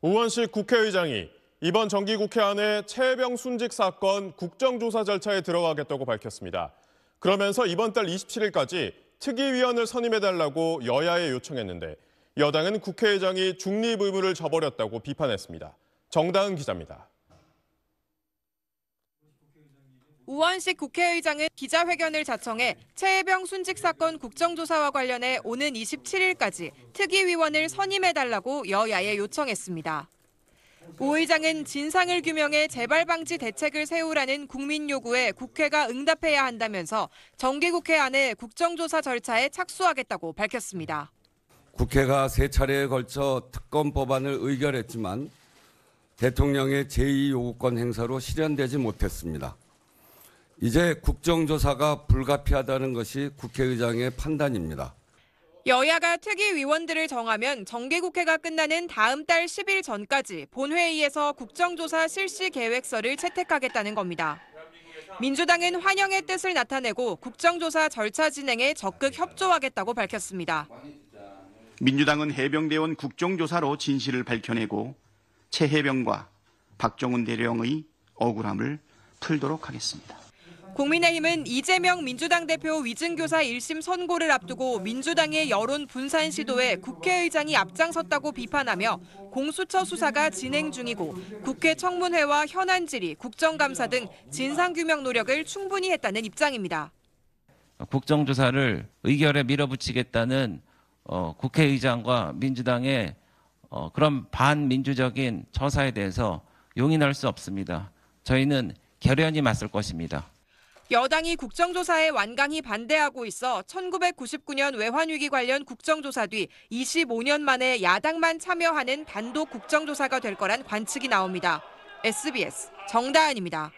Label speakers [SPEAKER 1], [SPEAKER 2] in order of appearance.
[SPEAKER 1] 우원식 국회의장이 이번 정기국회 안에 최병 순직 사건 국정조사 절차에 들어가겠다고 밝혔습니다. 그러면서 이번 달 27일까지 특위위원을 선임해달라고 여야에 요청했는데 여당은 국회의장이 중립 의무를 저버렸다고 비판했습니다. 정다은 기자입니다.
[SPEAKER 2] 우원식 국회의장은 기자회견을 자청해 최혜병 순직 사건 국정조사와 관련해 오는 27일까지 특위위원을 선임해달라고 여야에 요청했습니다. 오 의장은 진상을 규명해 재발 방지 대책을 세우라는 국민 요구에 국회가 응답해야 한다면서 정기국회 안에 국정조사 절차에 착수하겠다고 밝혔습니다.
[SPEAKER 3] 국회가 세 차례에 걸쳐 특검 법안을 의결했지만 대통령의 제2 요구권 행사로 실현되지 못했습니다. 이제 국정조사가 불가피하다는 것이 국회의장의 판단입니다.
[SPEAKER 2] 여야가 특위 위원들을 정하면 정기국회가 끝나는 다음 달 10일 전까지 본회의에서 국정조사 실시 계획서를 채택하겠다는 겁니다. 민주당은 환영의 뜻을 나타내고 국정조사 절차 진행에 적극 협조하겠다고 밝혔습니다.
[SPEAKER 1] 민주당은 해병대원 국정조사로 진실을 밝혀내고 최해병과 박정훈 대령의 억울함을 풀도록 하겠습니다.
[SPEAKER 2] 국민의힘은 이재명 민주당 대표 위증교사 1심 선고를 앞두고 민주당의 여론 분산 시도에 국회의장이 앞장섰다고 비판하며 공수처 수사가 진행 중이고 국회 청문회와 현안 질의, 국정감사 등 진상규명 노력을 충분히 했다는 입장입니다.
[SPEAKER 4] 국정조사를 의결에 밀어붙이겠다는 어, 국회의장과 민주당의 어, 그런 반민주적인 처사에 대해서 용인할 수 없습니다. 저희는 결연히 맞설 것입니다.
[SPEAKER 2] 여당이 국정조사에 완강히 반대하고 있어 1999년 외환위기 관련 국정조사 뒤 25년 만에 야당만 참여하는 단독 국정조사가 될 거란 관측이 나옵니다. SBS 정다은입니다.